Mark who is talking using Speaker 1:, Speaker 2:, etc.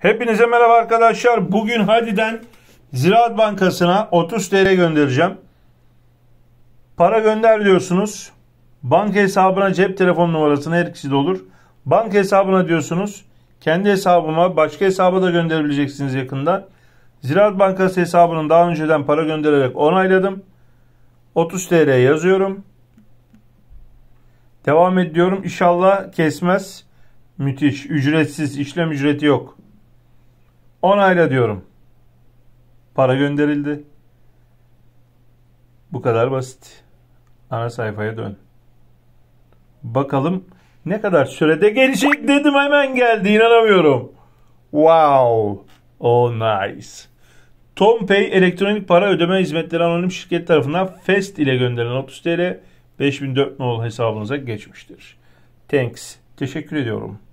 Speaker 1: Hepinize merhaba arkadaşlar. Bugün Hadi'den Ziraat Bankası'na 30 TL göndereceğim. Para gönder diyorsunuz. Banka hesabına cep telefon numarasını her ikisi de olur. Banka hesabına diyorsunuz. Kendi hesabıma başka hesaba da gönderebileceksiniz yakında. Ziraat Bankası hesabının daha önceden para göndererek onayladım. 30 TL yazıyorum. Devam ediyorum. İnşallah kesmez. Müthiş. Ücretsiz. işlem ücreti yok. Onayla diyorum. Para gönderildi. Bu kadar basit. Ana sayfaya dön. Bakalım ne kadar sürede gelecek dedim hemen geldi inanamıyorum. Wow. Oh nice. Tompay elektronik para ödeme hizmetleri anonim şirket tarafından Fest ile gönderilen 30 TL 5004 nol hesabınıza geçmiştir. Thanks. Teşekkür ediyorum.